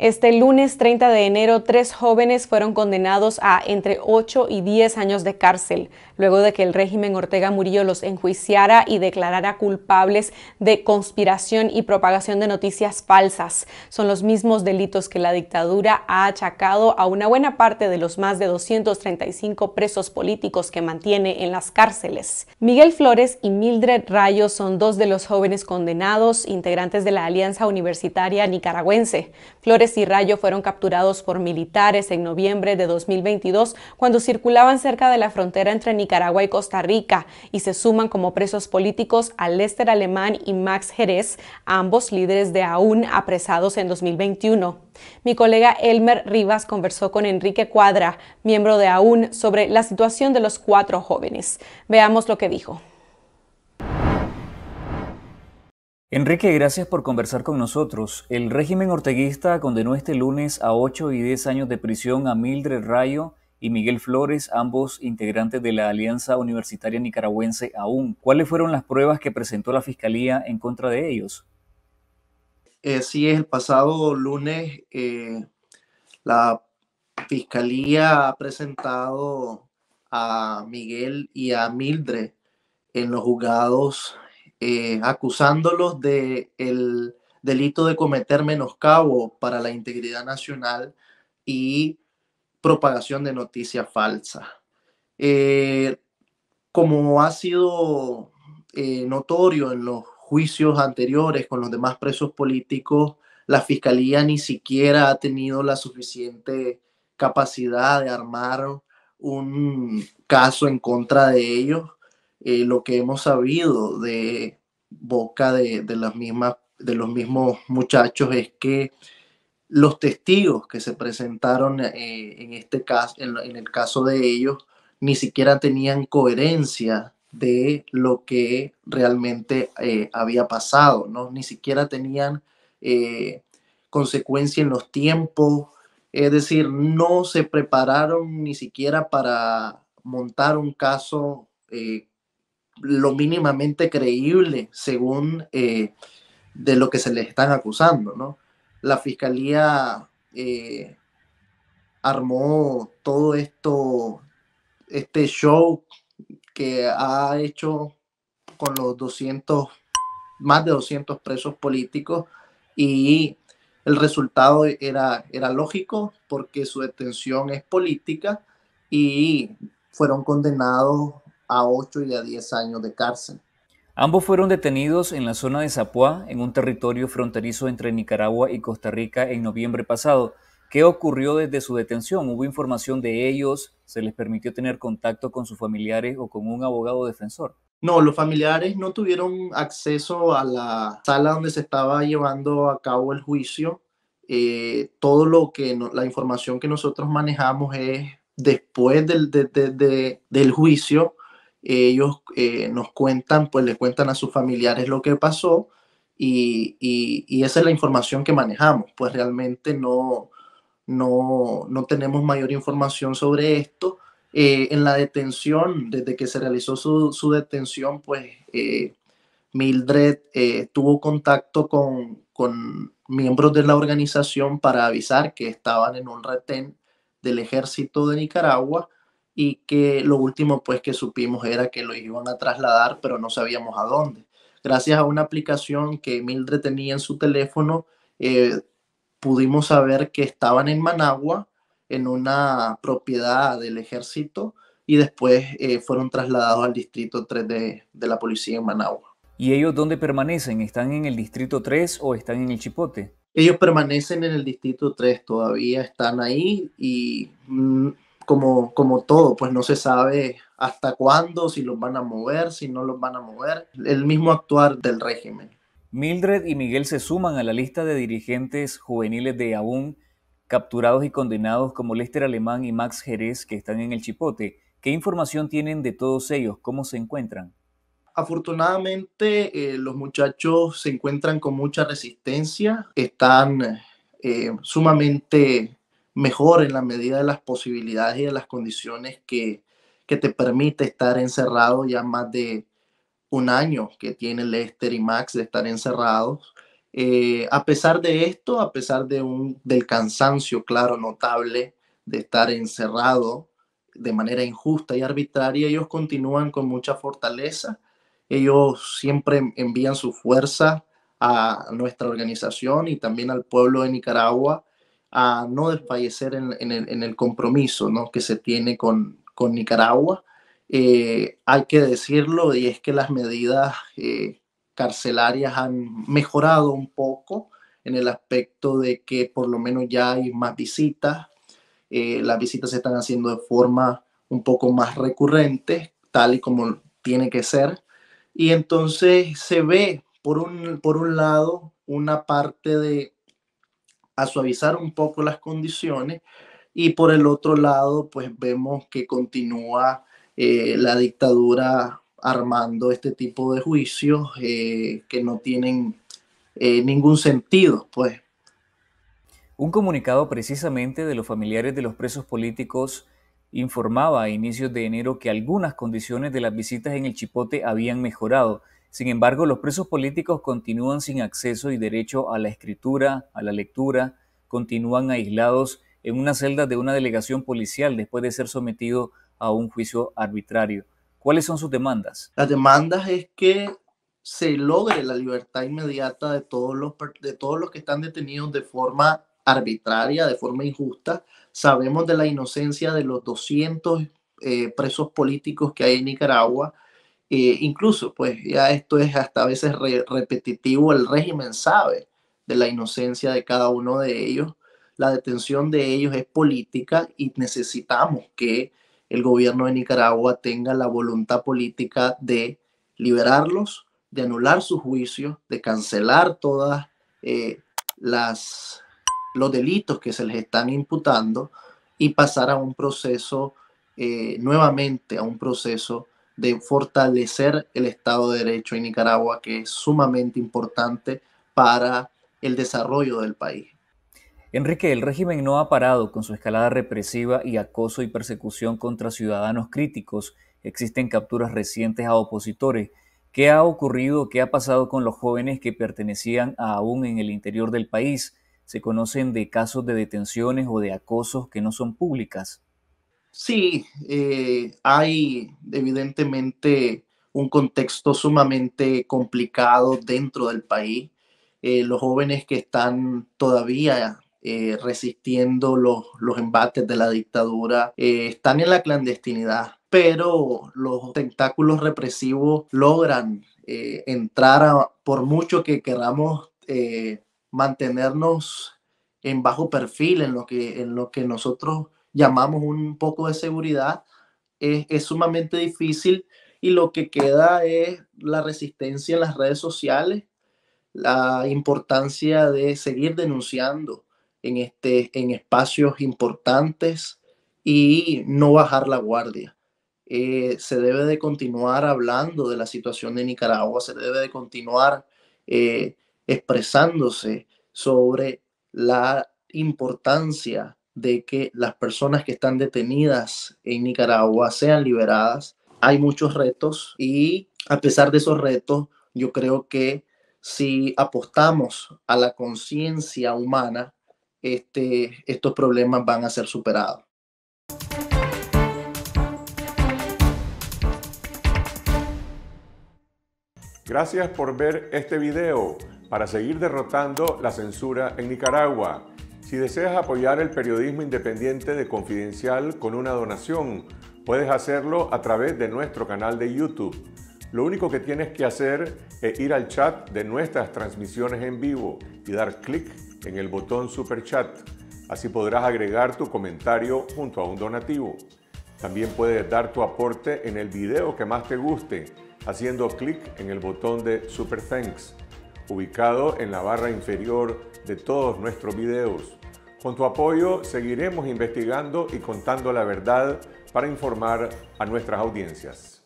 Este lunes 30 de enero, tres jóvenes fueron condenados a entre 8 y 10 años de cárcel, luego de que el régimen Ortega Murillo los enjuiciara y declarara culpables de conspiración y propagación de noticias falsas. Son los mismos delitos que la dictadura ha achacado a una buena parte de los más de 235 presos políticos que mantiene en las cárceles. Miguel Flores y Mildred Rayo son dos de los jóvenes condenados, integrantes de la Alianza Universitaria Nicaragüense. Flores y Rayo fueron capturados por militares en noviembre de 2022 cuando circulaban cerca de la frontera entre Nicaragua y Costa Rica y se suman como presos políticos a Lester Alemán y Max Jerez, ambos líderes de AUN apresados en 2021. Mi colega Elmer Rivas conversó con Enrique Cuadra, miembro de AUN, sobre la situación de los cuatro jóvenes. Veamos lo que dijo. Enrique, gracias por conversar con nosotros. El régimen orteguista condenó este lunes a 8 y 10 años de prisión a Mildred Rayo y Miguel Flores, ambos integrantes de la Alianza Universitaria Nicaragüense aún. ¿Cuáles fueron las pruebas que presentó la Fiscalía en contra de ellos? Eh, sí, el pasado lunes eh, la Fiscalía ha presentado a Miguel y a Mildred en los juzgados eh, acusándolos de delito de cometer menoscabo para la integridad nacional y propagación de noticias falsas. Eh, como ha sido eh, notorio en los juicios anteriores con los demás presos políticos, la Fiscalía ni siquiera ha tenido la suficiente capacidad de armar un caso en contra de ellos eh, lo que hemos sabido de boca de, las mismas, de los mismos muchachos es que los testigos que se presentaron eh, en este en, el caso de ellos, ni siquiera tenían coherencia de lo que realmente eh, había pasado, ¿no? Ni siquiera tenían consecuencia en los tiempos, es decir, no se prepararon ni siquiera para montar un caso lo mínimamente creíble según eh, de lo que se les están acusando, La fiscalía eh, armó todo esto, este show que ha hecho con los 200, más de 200 presos políticos y el resultado era, era lógico porque su detención es política y fueron condenados a 8 y a 10 años de cárcel. Ambos fueron detenidos en la zona de Zapuá, en un territorio fronterizo entre Nicaragua y Costa Rica en noviembre pasado. ¿Qué ocurrió desde su detención? ¿Hubo información de ellos? ¿Se les permitió tener contacto con sus familiares o con un abogado defensor? No, los familiares no tuvieron acceso a la sala donde se estaba llevando a cabo el juicio. Eh, todo lo que la información que nosotros manejamos es después del, del juicio ellos eh, nos cuentan, pues le cuentan a sus familiares lo que pasó y, y, esa es la información que manejamos, pues realmente no, no, no tenemos mayor información sobre esto. Eh, en la detención, desde que se realizó su, su detención, pues eh, Mildred tuvo contacto con, con miembros de la organización para avisar que estaban en un retén del ejército de Nicaragua y que lo último pues que supimos era que los iban a trasladar, pero no sabíamos a dónde. Gracias a una aplicación que Mildred tenía en su teléfono, eh, pudimos saber que estaban en Managua, en una propiedad del ejército, y después eh, fueron trasladados al Distrito 3 de, de la policía en Managua. ¿Y ellos dónde permanecen? ¿Están en el Distrito 3 o están en el Chipote? Ellos permanecen en el Distrito 3, todavía están ahí y mm, como, todo, pues no se sabe hasta cuándo, si los van a mover, si no los van a mover, el mismo actuar del régimen. Mildred y Miguel se suman a la lista de dirigentes juveniles de Aún, capturados y condenados como Lester Alemán y Max Jerez que están en el Chipote. ¿Qué información tienen de todos ellos? ¿Cómo se encuentran? Afortunadamente eh, los muchachos se encuentran con mucha resistencia, están eh, sumamente mejor en la medida de las posibilidades y de las condiciones que, te permite estar encerrado ya más de un año que tiene Lester y Max de estar encerrados. Eh, a pesar de esto, a pesar de un, del cansancio, claro, notable de estar encerrado de manera injusta y arbitraria, ellos continúan con mucha fortaleza. Ellos siempre envían su fuerza a nuestra organización y también al pueblo de Nicaragua a no desfallecer en, el, compromiso que se tiene con, Nicaragua. Eh, hay que decirlo, y es que las medidas eh, carcelarias han mejorado un poco en el aspecto de que por lo menos ya hay más visitas, eh, las visitas se están haciendo de forma un poco más recurrente, tal y como tiene que ser, y entonces se ve por un, por un lado una parte de a suavizar un poco las condiciones y por el otro lado, pues vemos que continúa eh, la dictadura armando este tipo de juicios eh, que no tienen eh, ningún sentido, pues. Un comunicado precisamente de los familiares de los presos políticos informaba a inicios de enero que algunas condiciones de las visitas en el Chipote habían mejorado. Sin embargo, los presos políticos continúan sin acceso y derecho a la escritura, a la lectura, continúan aislados en una celda de una delegación policial después de ser sometidos a un juicio arbitrario. ¿Cuáles son sus demandas? Las demandas es que se logre la libertad inmediata de todos los, de todos los que están detenidos de forma arbitraria, de forma injusta. Sabemos de la inocencia de los 200 eh, presos políticos que hay en Nicaragua. Eh, incluso, pues ya esto es hasta a veces repetitivo, el régimen sabe de la inocencia de cada uno de ellos, la detención de ellos es política y necesitamos que el gobierno de Nicaragua tenga la voluntad política de liberarlos, de anular sus juicios, de cancelar todas eh, las los delitos que se les están imputando y pasar a un proceso eh, nuevamente a un proceso de fortalecer el Estado de Derecho en Nicaragua, que es sumamente importante para el desarrollo del país. Enrique, el régimen no ha parado con su escalada represiva y acoso y persecución contra ciudadanos críticos. Existen capturas recientes a opositores. ¿Qué ha ocurrido? ¿Qué ha pasado con los jóvenes que pertenecían aún en el interior del país? ¿Se conocen de casos de detenciones o de acosos que no son públicas? Sí, eh, hay evidentemente un contexto sumamente complicado dentro del país. Eh, los jóvenes que están todavía eh, resistiendo los, los, embates de la dictadura están en la clandestinidad, pero los tentáculos represivos logran entrar, por mucho que queramos mantenernos en bajo perfil, en lo que, en lo que nosotros llamamos un poco de seguridad, es, es sumamente difícil y lo que queda es la resistencia en las redes sociales, la importancia de seguir denunciando en, este, en espacios importantes y no bajar la guardia. Eh, se debe de continuar hablando de la situación de Nicaragua, se debe de continuar eh, expresándose sobre la importancia de que las personas que están detenidas en Nicaragua sean liberadas. Hay muchos retos y a pesar de esos retos, yo creo que si apostamos a la conciencia humana, este, estos problemas van a ser superados. Gracias por ver este video. Para seguir derrotando la censura en Nicaragua, si deseas apoyar el periodismo independiente de Confidencial con una donación, puedes hacerlo a través de nuestro canal de YouTube. Lo único que tienes que hacer es ir al chat de nuestras transmisiones en vivo y dar clic en el botón Super Chat. Así podrás agregar tu comentario junto a un donativo. También puedes dar tu aporte en el video que más te guste, haciendo clic en el botón de Super Thanks, ubicado en la barra inferior de todos nuestros videos. Con tu apoyo seguiremos investigando y contando la verdad para informar a nuestras audiencias.